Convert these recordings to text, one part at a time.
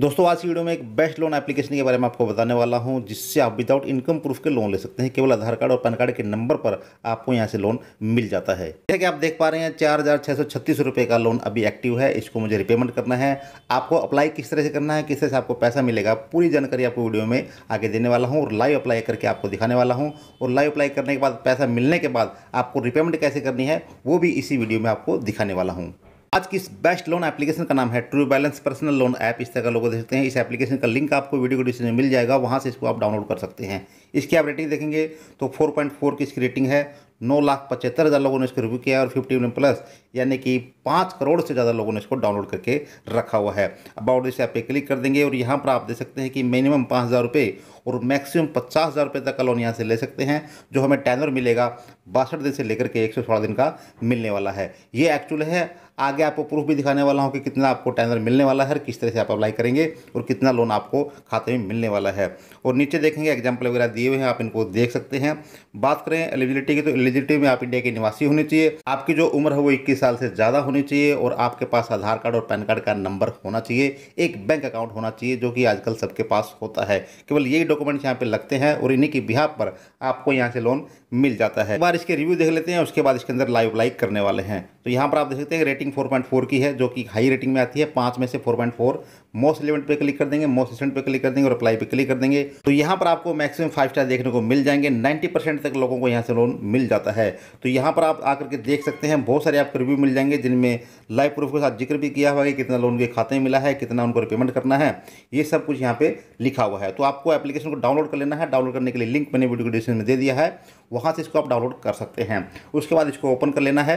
दोस्तों आज की वीडियो में एक बेस्ट लोन एप्लीकेशन के बारे में आपको बताने वाला हूं जिससे आप विदाउट इनकम प्रूफ के लोन ले सकते हैं केवल आधार कार्ड और पैन कार्ड के नंबर पर आपको यहां से लोन मिल जाता है जैसे कि आप देख पा रहे हैं चार हज़ार छः सौ छत्तीस रुपये का लोन अभी एक्टिव है इसको मुझे रिपेमेंट करना है आपको अप्लाई किस तरह से करना है किस तरह से आपको पैसा मिलेगा पूरी जानकारी आपको वीडियो में आगे देने वाला हूँ और लाइव अप्लाई करके आपको दिखाने वाला हूँ और लाइव अप्लाई करने के बाद पैसा मिलने के बाद आपको रिपेमेंट कैसे करनी है वो भी इसी वीडियो में आपको दिखाने वाला हूँ आज की इस बेस्ट लोन एप्लीकेशन का नाम है true balance personal loan app इस तरह का लोगों देख सकते हैं इस एप्लीकेशन का लिंक आपको वीडियो को डिस्क्रिप्शन में मिल जाएगा वहाँ से इसको आप डाउनलोड कर सकते हैं इसकी आप रेटिंग देखेंगे तो 4.4 की इसकी रेटिंग है नौ लाख पचहत्तर हज़ार लोगों ने इसको रिव्यू किया और फिफ्टी प्लस यानी कि पाँच करोड़ से ज़्यादा लोगों ने इसको डाउनलोड करके रखा हुआ है अबाउट इस ऐप पे क्लिक कर देंगे और यहाँ पर आप देख सकते हैं कि मिनिमम पाँच हज़ार रुपये और मैक्सिमम पचास हज़ार रुपये तक का लोन यहाँ से ले सकते हैं जो हमें टेनर मिलेगा बासठ दिन से लेकर के एक सौ सोलह दिन का मिलने वाला है ये एक्चुअल है आगे आपको प्रूफ भी दिखाने वाला हूँ कि कितना आपको टैनर मिलने वाला है और किस तरह से आप अप्लाई करेंगे और कितना लोन आपको खाते में मिलने वाला है और नीचे देखेंगे एग्जाम्पल वगैरह दिए हुए हैं आप इनको देख सकते हैं बात करें एलिजिबिलिटी की तो एलिजिबिलिटी में आप इंडिया के निवासी होने चाहिए आपकी जो उम्र है वो इक्कीस साल से ज़्यादा होनी चाहिए और आपके पास आधार कार्ड और पैन कार्ड का नंबर होना चाहिए एक बैंक अकाउंट होना चाहिए जो कि आजकल सबके पास होता है केवल यही डॉक्यूमेंट्स यहाँ पे लगते हैं और इन्हीं की बिहार पर आपको यहाँ से लोन मिल जाता है बार इसके रिव्यू देख लेते हैं उसके बाद इसके अंदर लाइव लाइक करने वाले हैं तो यहाँ पर आप देख सकते हैं रेटिंग फोर की है जो कि हाई रेटिंग में आती है पाँच में से फोर मोस्ट इलेवेंट पे क्लिक कर देंगे मोस्ट रिसेंट पे क्लिक कर देंगे और अप्लाई पे क्लिक कर देंगे तो यहाँ पर आपको मैक्सिमम फाइव स्टार देखने को मिल जाएंगे नाइन्टी तक लोगों को यहाँ से लोन मिल जाता है तो यहाँ पर आप आकर के देख सकते हैं बहुत सारे आपके रिव्यू भी मिल जाएंगे जिनमें लाइव प्रूफ के साथ जिक्र भी किया हुआ है कि कितना लोन के खाते में मिला है कितना उनको पेमेंट करना है ये सब कुछ यहाँ पे लिखा हुआ है तो आपको एप्लीकेशन को डाउनलोड कर लेना है डाउनलोड करने के लिए लिंक मैंने वीडियो डिस्क्रिप्शन में दे दिया है वहाँ से इसको आप डाउनलोड कर सकते हैं उसके बाद इसको ओपन कर लेना है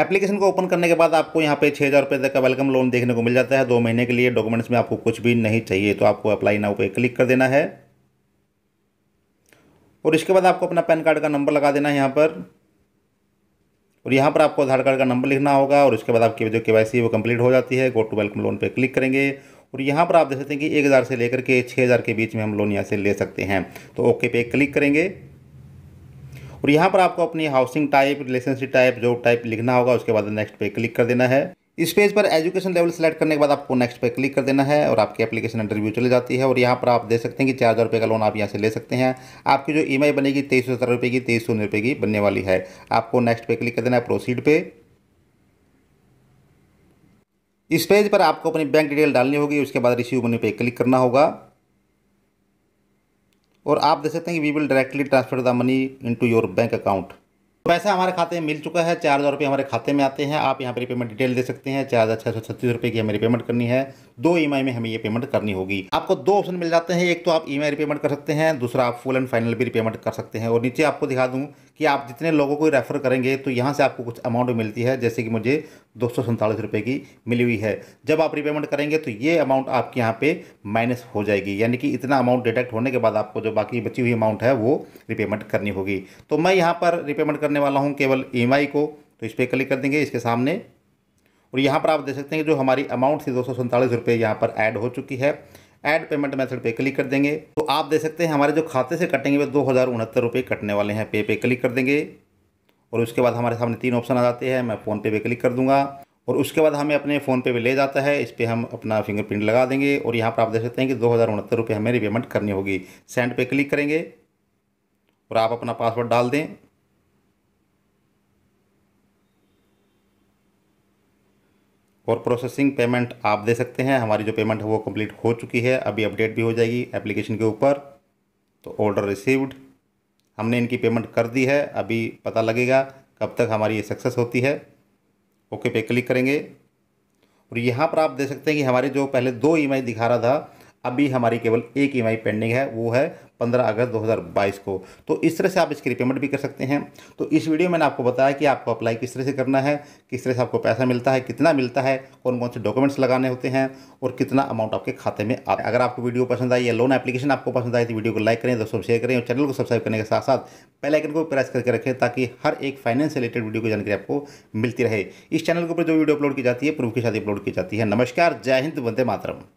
एप्लीकेशन को ओपन करने के बाद आपको यहाँ पे छः हज़ार रुपये तक का वेलकम लोन देखने को मिल जाता है दो महीने के लिए डॉक्यूमेंट्स में आपको कुछ भी नहीं चाहिए तो आपको अप्लाई नाउ पे क्लिक कर देना है और इसके बाद आपको अपना पैन कार्ड का नंबर लगा देना है यहाँ पर और यहाँ पर आपको आधार कार्ड का नंबर लिखना होगा और उसके बाद आपकी जो के वो कंप्लीट हो जाती है गो टू वेलकम लोन पर क्लिक करेंगे और यहाँ पर आप देख सकते हैं कि एक हज़ार से लेकर के छः हज़ार के बीच में हम लोन यहाँ से ले सकते हैं तो ओके पे क्लिक करेंगे और यहाँ पर आपको अपनी housing type relationship type job type लिखना होगा उसके बाद नेक्स्ट पे क्लिक कर देना है इस पेज पर एजुकेशन लेवल सेलेक्ट करने के बाद आपको नेक्स्ट पे क्लिक कर देना है और आपकी एप्लीकेशन इंटरव्यू चले जाती है और यहाँ पर आप देख सकते हैं कि चार हज़ार रुपये का लोन आप यहाँ से ले सकते हैं आपकी जो ई बनेगी तेईस सौ सत्रह रुपये की तेईस सौ रुपये की बनने वाली है आपको नेक्स्ट पे क्लिक कर देना है प्रोसीड पे इस पेज पर आपको अपनी बैंक डिटेल डालनी होगी उसके बाद रिसीव मनी पे क्लिक करना होगा और आप देख सकते हैं कि we will directly transfer the money into your bank account पैसा तो हमारे खाते में मिल चुका है चार हज़ार रुपये हमारे खाते में आते हैं आप यहाँ पर पेमेंट डिटेल दे सकते हैं चार हज़ार छः सौ छत्तीस रुपये की हमें पेमेंट करनी है दो ई में हमें ये पेमेंट करनी होगी आपको दो ऑप्शन मिल जाते हैं एक तो आप ई पेमेंट कर सकते हैं दूसरा आप फुल एंड फाइनल भी पेमेंट कर सकते हैं और नीचे आपको दिखा दूँ कि आप जितने लोगों को रेफ़र करेंगे तो यहाँ से आपको कुछ अमाउंट मिलती है जैसे कि मुझे दो सौ रुपये की मिली हुई है जब आप रिपेमेंट करेंगे तो ये अमाउंट आपके यहाँ पे माइनस हो जाएगी यानी कि इतना अमाउंट डिडक्ट होने के बाद आपको जो बाकी बची हुई अमाउंट है वो रिपेमेंट करनी होगी तो मैं यहाँ पर रिपेमेंट करने वाला हूँ केवल ई e को तो इस पर क्लिक कर देंगे इसके सामने और यहाँ पर आप देख सकते हैं कि जो हमारी अमाउंट थी दो सौ रुपये यहाँ पर ऐड हो चुकी है ऐड पेमेंट मेथड पे क्लिक कर देंगे तो आप देख सकते हैं हमारे जो खाते से कटेंगे वे दो हज़ार उनहत्तर रुपये कटने वाले हैं पे पे क्लिक कर देंगे और उसके बाद हमारे सामने तीन ऑप्शन आ जाते हैं मैं फ़ोनपे पर क्लिक कर दूंगा और उसके बाद हमें अपने फ़ोन पे ले जाता है इस पर हम अपना फिंगरप्रिंट लगा देंगे और यहाँ पर आप देख सकते हैं कि दो हज़ार उनहत्तर रुपये हमें पेमेंट करनी होगी सेंड पे क्लिक करेंगे और आप अपना पासवर्ड डाल दें और प्रोसेसिंग पेमेंट आप दे सकते हैं हमारी जो पेमेंट है वो कंप्लीट हो चुकी है अभी अपडेट भी हो जाएगी एप्लीकेशन के ऊपर तो ऑर्डर रिसीव्ड हमने इनकी पेमेंट कर दी है अभी पता लगेगा कब तक हमारी ये सक्सेस होती है ओके पे क्लिक करेंगे और यहाँ पर आप देख सकते हैं कि हमारे जो पहले दो ई दिखा रहा था अभी हमारी केवल एक ई पेंडिंग है वो है 15 अगस्त 2022 को तो इस तरह से आप इसकी रिपेमेंट भी कर सकते हैं तो इस वीडियो में मैंने आपको बताया कि आपको अप्लाई किस तरह से करना है किस तरह से आपको पैसा मिलता है कितना मिलता है कौन कौन से डॉक्यूमेंट्स लगाने होते हैं और कितना अमाउंट आपके खाते में आता है अगर आपको वीडियो पसंद आई या लोन एप्लीकेशन आपको पसंद आई तो वीडियो को लाइक करें दोस्तों को शेयर करें और चैनल को सब्सक्राइब करने के साथ साथ पहलाइकन को प्रेस करके रखें ताकि हर एक फाइनेंस रिलेटेड वीडियो की जानकारी आपको मिलती रहे इस चैनल के ऊपर जो वीडियो अपलोड की जाती है प्रूफ के साथ अपलोड की जाती है नमस्कार जय हिंद वंदे मातरम